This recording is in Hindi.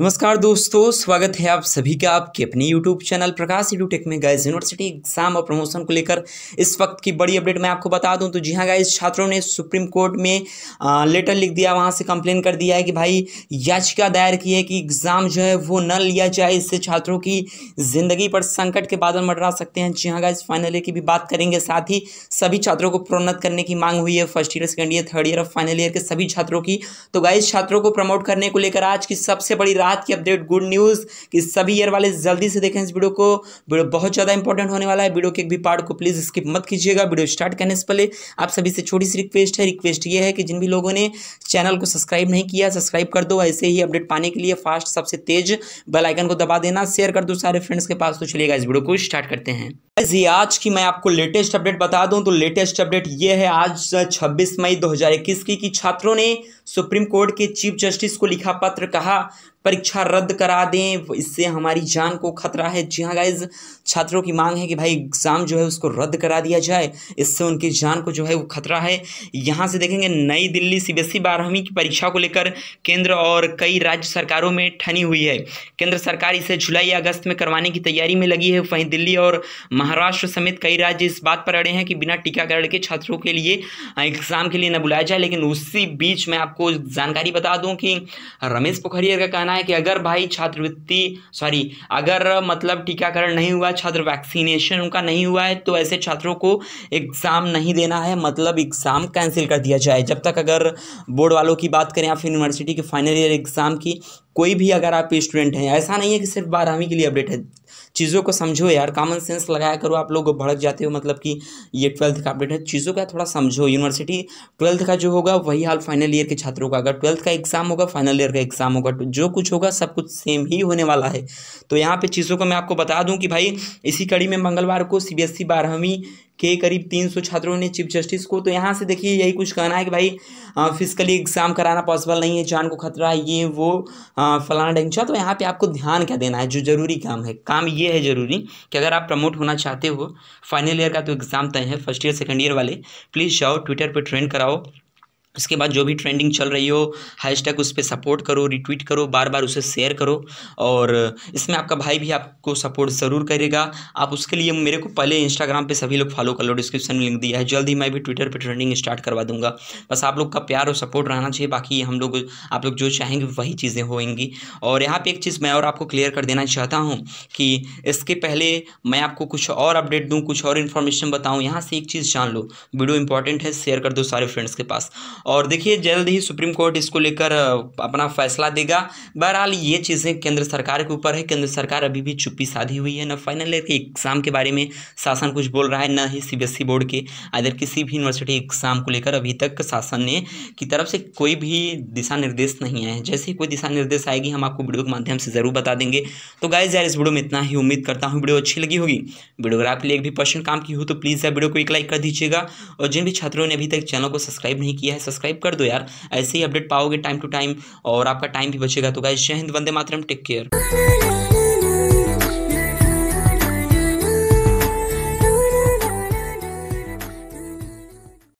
नमस्कार दोस्तों स्वागत है आप सभी का आपके अपने YouTube चैनल प्रकाश एडूटेक में गाइस यूनिवर्सिटी एग्जाम और प्रमोशन को लेकर इस वक्त की बड़ी अपडेट मैं आपको बता दूं तो जी हाँ गाइस छात्रों ने सुप्रीम कोर्ट में आ, लेटर लिख दिया वहां से कंप्लेन कर दिया है कि भाई याचिका दायर की है कि एग्ज़ाम जो है वो न लिया जाए इससे छात्रों की ज़िंदगी पर संकट के बादल मडरा सकते हैं जी हाँ गाइज फाइनल ईयर की भी बात करेंगे साथ ही सभी छात्रों को प्रोन्नत करने की मांग हुई है first year second year third year और फाइनल ईयर के सभी छात्रों की तो गाइज छात्रों को प्रमोट करने को लेकर आज की सबसे बड़ी रात की अपडेट गुड न्यूज़ कि सभी ईयर वाले जल्दी से देखें इस वीडियो को वीडियो बहुत ज़्यादा इंपॉर्टेंट होने वाला है वीडियो के एक भी पार्ट को प्लीज़ स्किप मत कीजिएगा वीडियो स्टार्ट करने से पहले आप सभी से छोटी सी रिक्वेस्ट है रिक्वेस्ट ये है कि जिन भी लोगों ने चैनल को सब्सक्राइब नहीं किया सब्सक्राइब कर दो ऐसे ही अपडेट पाने के लिए फास्ट सबसे तेज बेलाइकन को दबा देना शेयर कर दो सारे फ्रेंड्स के पास तो चलिएगा इस वीडियो को स्टार्ट करते हैं ये आज की मैं आपको लेटेस्ट अपडेट बता दूं तो लेटेस्ट अपडेट ये है आज 26 मई 2021 की कि छात्रों ने सुप्रीम कोर्ट के चीफ जस्टिस को लिखा पत्र कहा परीक्षा रद्द करा दें इससे हमारी जान को खतरा है जी हाँ गाइज छात्रों की मांग है कि भाई एग्ज़ाम जो है उसको रद्द करा दिया जाए इससे उनकी जान को जो है वो खतरा है यहाँ से देखेंगे New Delhi C B S E बारहवीं की परीक्षा को लेकर केंद्र और कई राज्य सरकारों में ठनी हुई है केंद्र सरकार इसे जुलाई अगस्त में करवाने की तैयारी में लगी है वहीं दिल्ली और महाराष्ट्र समेत कई राज्य इस बात पर अड़े हैं कि बिना टीकाकरण के छात्रों के लिए एग्ज़ाम के लिए न बुलाया जाए लेकिन उसी बीच मैं आपको जानकारी बता दूं कि रमेश पोखरिया का कहना है कि अगर भाई छात्रवृत्ति सॉरी अगर मतलब टीकाकरण नहीं हुआ छात्र वैक्सीनेशन उनका नहीं हुआ है तो ऐसे छात्रों को एग्ज़ाम नहीं देना है मतलब एग्ज़ाम कैंसिल कर दिया जाए जब तक अगर बोर्ड वालों की बात करें या फिर यूनिवर्सिटी के फाइनल ईयर एग्ज़ाम की कोई भी अगर आप स्टूडेंट हैं ऐसा नहीं है कि सिर्फ बारहवीं के लिए अपडेट है चीज़ों को समझो यार कॉमन सेंस लगाया करो आप लोग भड़क जाते हो मतलब कि ये ट्वेल्थ का अपडेट है चीज़ों का थोड़ा समझो यूनिवर्सिटी ट्वेल्थ का जो होगा वही हाल फाइनल ईयर के छात्रों का अगर ट्वेल्थ का एग्जाम होगा फाइनल ईयर का एग्जाम होगा तो जो कुछ होगा सब कुछ सेम ही होने वाला है तो यहाँ पर चीज़ों को मैं आपको बता दूँ कि भाई इसी कड़ी में मंगलवार को सी बी बारहवीं के करीब 300 छात्रों ने चीफ जस्टिस को तो यहाँ से देखिए यही कुछ कहना है कि भाई फिजिकली एग्ज़ाम कराना पॉसिबल नहीं है जान को खतरा है ये वो फलाना ढंगचा तो यहाँ पे आपको ध्यान क्या देना है जो ज़रूरी काम है काम ये है ज़रूरी कि अगर आप प्रमोट होना चाहते हो फाइनल ईयर का तो एग्ज़ाम तय है फर्स्ट ईयर सेकेंड ईयर वाले प्लीज़ जाओ ट्विटर पर ट्रेंड कराओ उसके बाद जो भी ट्रेंडिंग चल रही हो हैशटैग उस पर सपोर्ट करो रिट्वीट करो बार बार उसे शेयर करो और इसमें आपका भाई भी आपको सपोर्ट ज़रूर करेगा आप उसके लिए मेरे को पहले इंस्टाग्राम पे सभी लोग फॉलो कर लो डिस्क्रिप्शन में लिंक दिया है जल्द ही मैं भी ट्विटर पे ट्रेंडिंग स्टार्ट करवा दूंगा बस आप लोग का प्यार और सपोर्ट रहना चाहिए बाकी हम लोग आप लोग जो चाहेंगे वही चीज़ें होंगी और यहाँ पर एक चीज़ मैं और आपको क्लियर कर देना चाहता हूँ कि इसके पहले मैं आपको कुछ और अपडेट दूँ कुछ और इन्फॉर्मेशन बताऊँ यहाँ से एक चीज़ जान लो वीडियो इंपॉर्टेंट है शेयर कर दो सारे फ्रेंड्स के पास और देखिए जल्द ही सुप्रीम कोर्ट इसको लेकर अपना फैसला देगा बहरहाल ये चीज़ें केंद्र सरकार के ऊपर है केंद्र सरकार अभी भी चुप्पी साधी हुई है न फाइनल ईयर के एग्ज़ाम के बारे में शासन कुछ बोल रहा है न ही सी बोर्ड के अदर किसी भी यूनिवर्सिटी एग्ज़ाम को लेकर अभी तक शासन ने की तरफ से कोई भी दिशा निर्देश नहीं आए हैं जैसे ही कोई दिशा निर्देश आएगी हम आपको वीडियो के माध्यम से ज़रूर बता देंगे तो गाइज यार इस वीडियो में इतना ही उम्मीद करता हूँ वीडियो अच्छी लगी होगी वीडियो अगर आपके लिए एक भी पर्सन काम की हो तो प्लीज़ यार वीडियो को एक लाइक कर दीजिएगा और जिन भी छात्रों ने अभी तक चैनल को सब्सक्राइब नहीं किया है सब्सक्राइब कर दो यार ऐसे ही अपडेट पाओगे टाइम टू टाइम और आपका टाइम भी बचेगा तो गाइज जय हिंद वंदे मातरम टेक केयर